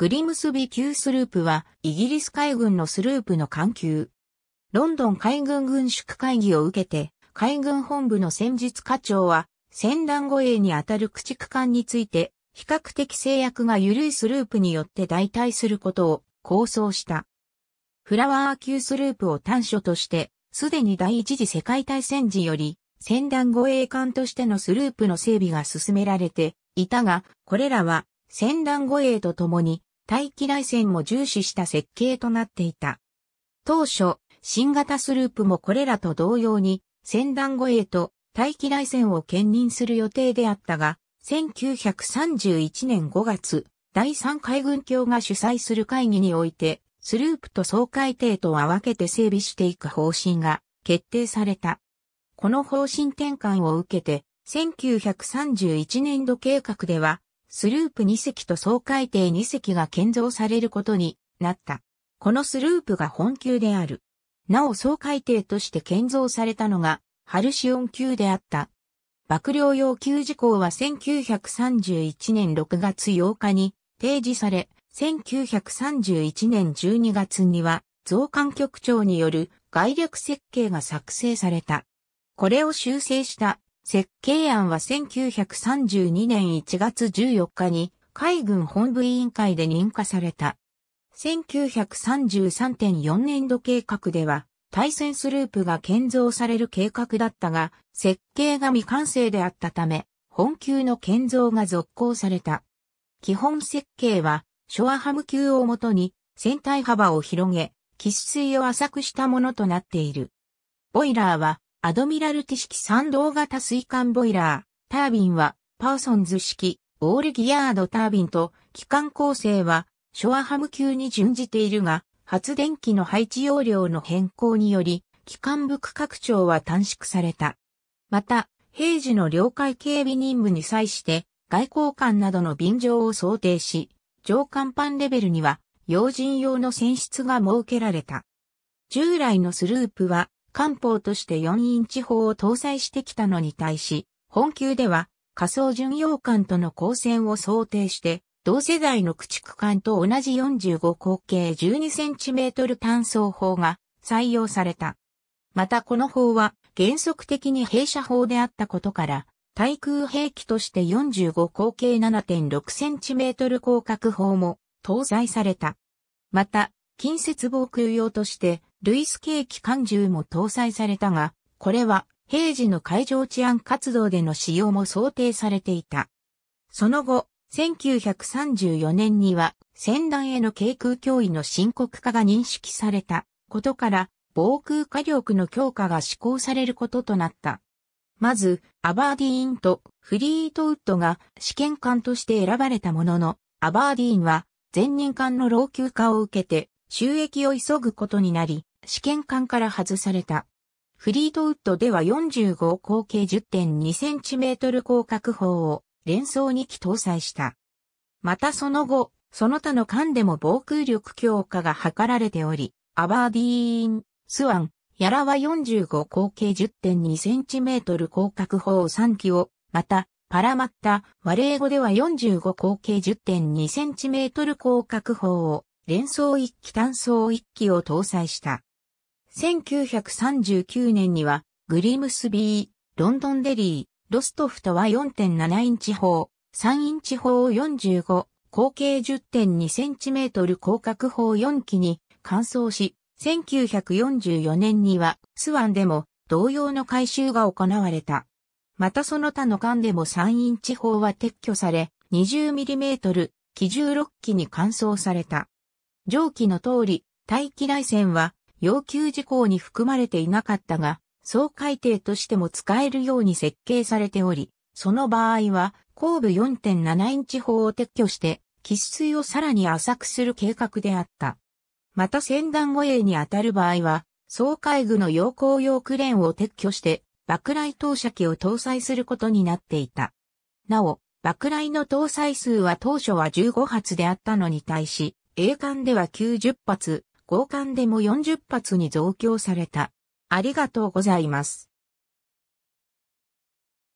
グリムスビ級スループは、イギリス海軍のスループの艦級。ロンドン海軍軍縮会議を受けて、海軍本部の戦術課長は、戦乱護衛にあたる駆逐艦について、比較的制約が緩いスループによって代替することを構想した。フラワー級スループを短所として、すでに第一次世界大戦時より、戦乱護衛艦としてのスループの整備が進められていたが、これらは戦乱護衛とともに大気内線も重視した設計となっていた。当初、新型スループもこれらと同様に、先団護衛と大気内線を兼任する予定であったが、1931年5月、第3海軍協が主催する会議において、スループと総海艇とは分けて整備していく方針が決定された。この方針転換を受けて、1931年度計画では、スループ2隻と総海艇2隻が建造されることになった。このスループが本級である。なお総海艇として建造されたのが、ハルシオン級であった。幕僚要求事項は1931年6月8日に提示され、1931年12月には増刊局長による概略設計が作成された。これを修正した設計案は1932年1月14日に海軍本部委員会で認可された。1933.4年度計画では、対戦スループが建造される計画だったが、設計が未完成であったため、本級の建造が続行された。基本設計は、ショアハム級をもとに、船体幅を広げ、喫水を浅くしたものとなっている。ボイラーは、アドミラルティ式参道型水管ボイラー、タービンは、パーソンズ式、オールギアードタービンと、機関構成は、ショアハム級に準じているが、発電機の配置容量の変更により、機関部区拡張は短縮された。また、平時の領海警備任務に際して、外交官などの便乗を想定し、上甲板レベルには、要人用の選出が設けられた。従来のスループは、官報として4インチ砲を搭載してきたのに対し、本級では仮想巡洋艦との交戦を想定して、同世代の駆逐艦と同じ45口径 12cm 単装砲が採用された。またこの砲は原則的に弊社砲であったことから、対空兵器として45口径 7.6cm 広角砲も搭載された。また、近接防空用として、ルイスケーキ缶銃も搭載されたが、これは平時の海上治安活動での使用も想定されていた。その後、1934年には船団への軽空脅威の深刻化が認識されたことから、防空火力の強化が施行されることとなった。まず、アバーディーンとフリートウッドが試験艦として選ばれたものの、アバーディーンは前任艦の老朽化を受けて収益を急ぐことになり、試験管から外された。フリートウッドでは45口径 10.2cm 広角砲を連装2機搭載した。またその後、その他の艦でも防空力強化が図られており、アバーディーン、スワン、ヤラは45口径 10.2cm 広角砲3機を、また、パラマッタ、ワレー語では45口径 10.2cm 広角砲を連装一機単装一機を搭載した。1939年には、グリムスビー、ロンドンデリー、ロストフとは4.7インチ砲、3インチ砲45、口径1 0 2トル広角砲4機に換装し、1944年にはスワンでも同様の回収が行われた。またその他の間でも3インチ砲は撤去され、20mm 機16機に換装された。上記の通り、大気内線は要求事項に含まれていなかったが、総改定としても使えるように設計されており、その場合は、後部4.7インチ砲を撤去して、喫水をさらに浅くする計画であった。また船団護衛に当たる場合は、総海具の要工用クレーンを撤去して、爆雷投射機を搭載することになっていた。なお、爆雷の搭載数は当初は15発であったのに対し、A 艦では90発、合艦でも40発に増強された。ありがとうございます。